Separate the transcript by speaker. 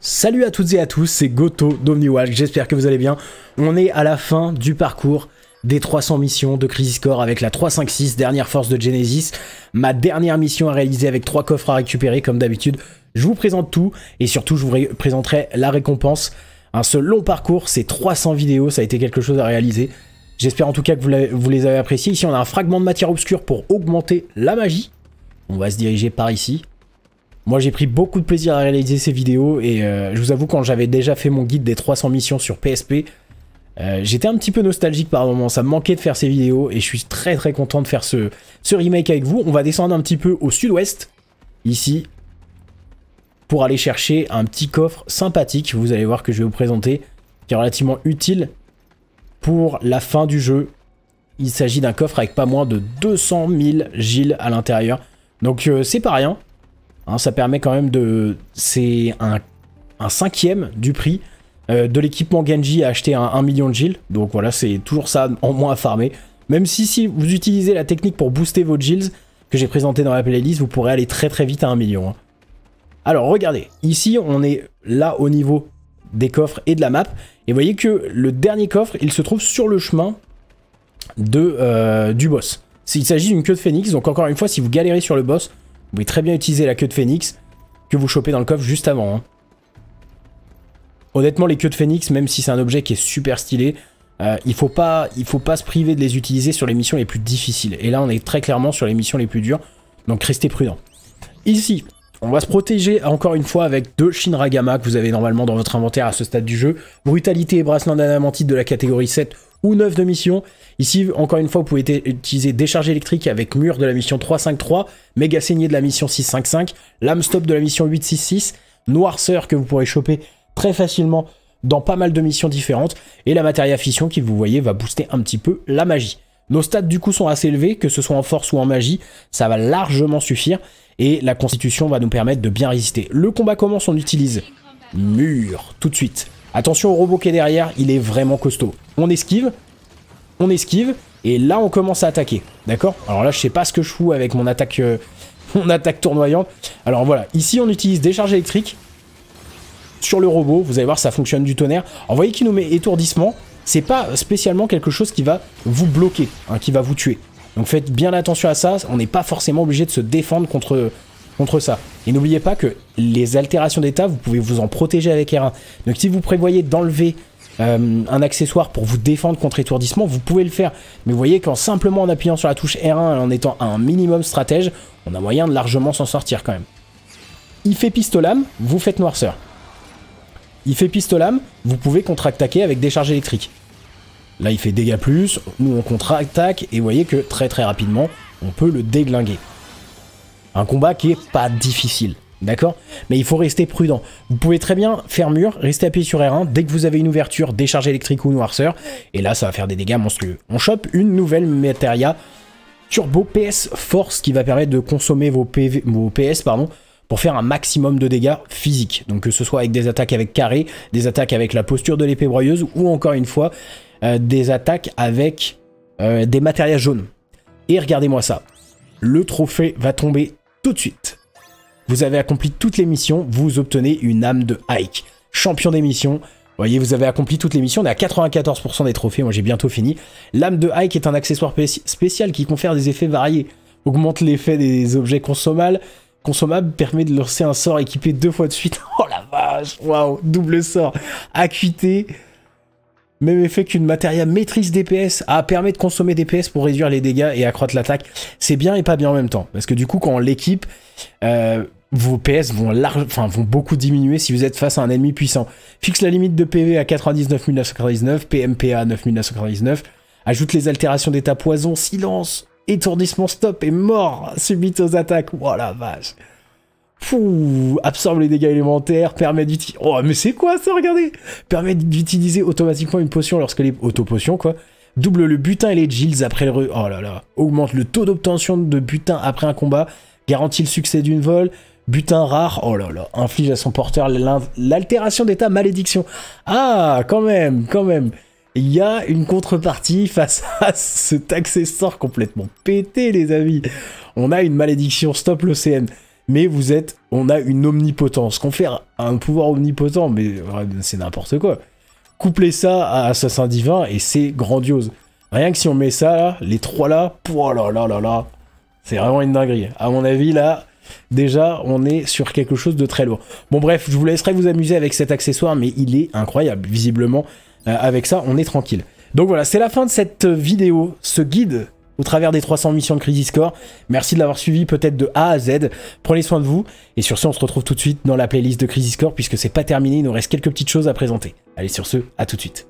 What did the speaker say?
Speaker 1: Salut à toutes et à tous, c'est Goto Domniwalk. j'espère que vous allez bien. On est à la fin du parcours des 300 missions de Crisis Core avec la 356, dernière force de Genesis. Ma dernière mission à réaliser avec 3 coffres à récupérer comme d'habitude. Je vous présente tout et surtout je vous présenterai la récompense. Un seul long parcours, c'est 300 vidéos, ça a été quelque chose à réaliser. J'espère en tout cas que vous, vous les avez appréciés. Ici on a un fragment de matière obscure pour augmenter la magie. On va se diriger par ici. Moi, j'ai pris beaucoup de plaisir à réaliser ces vidéos et euh, je vous avoue, quand j'avais déjà fait mon guide des 300 missions sur PSP, euh, j'étais un petit peu nostalgique par moment, ça me manquait de faire ces vidéos et je suis très très content de faire ce, remake avec vous. On va descendre un petit peu au sud-ouest, ici, pour aller chercher un petit coffre sympathique, vous allez voir que je vais vous présenter, qui est relativement utile pour la fin du jeu. Il s'agit d'un coffre avec pas moins de 200 000 giles à l'intérieur. Donc euh, c'est pas rien, Hein, ça permet quand même de... C'est un, cinquième du prix euh, de l'équipement Genji à acheter un 1 million de gil. Donc voilà, c'est toujours ça en moins à farmer. Même si, si vous utilisez la technique pour booster vos gils que j'ai présenté dans la playlist, vous pourrez aller très très vite à 1 million. Hein. Alors regardez, ici on est là au niveau des coffres et de la map. Et vous voyez que le dernier coffre, il se trouve sur le chemin de, euh, du boss. Il s'agit d'une queue de phoenix, donc encore une fois, si vous galérez sur le boss, vous pouvez très bien utiliser la queue de phénix que vous chopez dans le coffre juste avant. Hein. Honnêtement, les queues de phénix, même si c'est un objet qui est super stylé, euh, il faut faut pas se priver de les utiliser sur les missions les plus difficiles. Et là, on est très clairement sur les missions les plus dures. Donc restez prudent. Ici, on va se protéger encore une fois avec deux Shinragama que vous avez normalement dans votre inventaire à ce stade du jeu. Brutalité et bracelet d'Anamantide de la catégorie 7 ou 9 de mission. Ici, encore une fois, vous pouvez utiliser décharge électrique avec mur de la mission 353, méga saignée de la mission 655, lame stop de la mission 866, noirceur que vous pourrez choper très facilement dans pas mal de missions différentes, et la matéria fission qui, vous voyez, va booster un petit peu la magie. Nos stats du coup sont assez élevés, que ce soit en force ou en magie, ça va largement suffire et la constitution va nous permettre de bien résister. Le combat commence, on utilise mur tout de suite. Attention au robot qui est derrière, il est vraiment costaud. On esquive, on esquive, et là on commence à attaquer, d'accord Alors là je sais pas ce que je fous avec mon attaque, euh, mon attaque tournoyante. Alors voilà, ici on utilise des charges électriques sur le robot, vous allez voir ça fonctionne du tonnerre. Alors vous voyez qu'il nous met étourdissement, c'est pas spécialement quelque chose qui va vous bloquer, hein, qui va vous tuer. Donc faites bien attention à ça, on n'est pas forcément obligé de se défendre contre, contre ça. Et n'oubliez pas que les altérations d'état, vous pouvez vous en protéger avec R1. Donc si vous prévoyez d'enlever euh, un accessoire pour vous défendre contre étourdissement, vous pouvez le faire. Mais vous voyez qu'en simplement en appuyant sur la touche R1 et en étant à un minimum stratège, on a moyen de largement s'en sortir quand même. Il fait pistolame, vous faites noirceur. Il fait pistolame, vous pouvez contre-attaquer avec décharge électrique. Là, il fait dégâts plus, nous on contre-attaque, et vous voyez que très très rapidement, on peut le déglinguer. Un combat qui est pas difficile, d'accord Mais il faut rester prudent. Vous pouvez très bien faire mur, rester appuyé sur R1, dès que vous avez une ouverture, décharge électrique ou noirceur, et là, ça va faire des dégâts monstrueux. On chope une nouvelle Materia Turbo PS Force qui va permettre de consommer vos, PV, vos PS, pardon, pour faire un maximum de dégâts physiques. Donc que ce soit avec des attaques avec carré, des attaques avec la posture de l'épée broyeuse, ou encore une fois, euh, des attaques avec euh, des matériaux jaunes. Et regardez-moi ça. Le trophée va tomber tout de suite. Vous avez accompli toutes les missions, vous obtenez une âme de Hike. Champion des missions, vous voyez, vous avez accompli toutes les missions, on est à 94% des trophées, moi j'ai bientôt fini. L'âme de Hike est un accessoire spécial qui confère des effets variés. Augmente l'effet des objets consommables, consommable permet de lancer un sort équipé deux fois de suite. Oh la vache, waouh, double sort. Acuité, même effet qu'une matéria maîtrise DPS a permet de consommer PS pour réduire les dégâts et accroître l'attaque. C'est bien et pas bien en même temps. Parce que du coup, quand on l'équipe, euh, vos PS vont, enfin, vont beaucoup diminuer si vous êtes face à un ennemi puissant. Fixe la limite de PV à 99 999, PMPA à 9999. Ajoute les altérations d'état poison, silence, étourdissement stop et mort subite aux attaques. Voilà, la vache. Pouh, absorbe les dégâts élémentaires, permet d'utiliser... Oh, mais c'est quoi ça, regardez Permet d'utiliser automatiquement une potion lorsqu'elle est Auto-potion, quoi. Double le butin et les jills après le... Oh là là. Augmente le taux d'obtention de butin après un combat. Garantit le succès d'une vol. Butin rare. Oh là là. Inflige à son porteur l'altération d'état malédiction. Ah, quand même, quand même. Il y a une contrepartie face à cet accessoire complètement pété, les amis. On a une malédiction. Stop l'OCN mais vous êtes, on a une omnipotence. qu'on fait, un pouvoir omnipotent, mais c'est n'importe quoi. Couplez ça à Assassin Divin et c'est grandiose. Rien que si on met ça, les trois là, oh là là là c'est vraiment une dinguerie. À mon avis, là, déjà, on est sur quelque chose de très lourd. Bon bref, je vous laisserai vous amuser avec cet accessoire, mais il est incroyable. Visiblement, euh, avec ça, on est tranquille. Donc voilà, c'est la fin de cette vidéo, ce guide au travers des 300 missions de Crisis Score. Merci de l'avoir suivi peut-être de A à Z. Prenez soin de vous. Et sur ce, on se retrouve tout de suite dans la playlist de Crisis Core puisque c'est pas terminé. Il nous reste quelques petites choses à présenter. Allez, sur ce, à tout de suite.